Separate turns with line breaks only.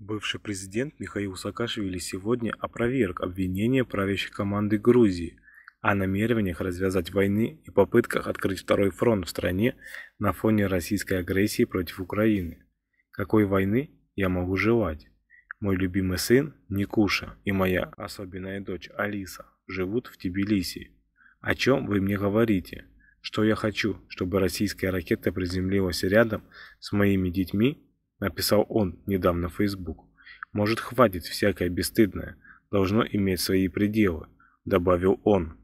Бывший президент Михаил Саакашвили сегодня опроверг обвинения правящей команды Грузии о намерениях развязать войны и попытках открыть второй фронт в стране на фоне российской агрессии против Украины. Какой войны я могу желать? Мой любимый сын Никуша и моя особенная дочь Алиса живут в Тбилиси. О чем вы мне говорите? Что я хочу, чтобы российская ракета приземлилась рядом с моими детьми написал он недавно в Facebook. Может, хватит всякое бесстыдное, должно иметь свои пределы,
добавил он.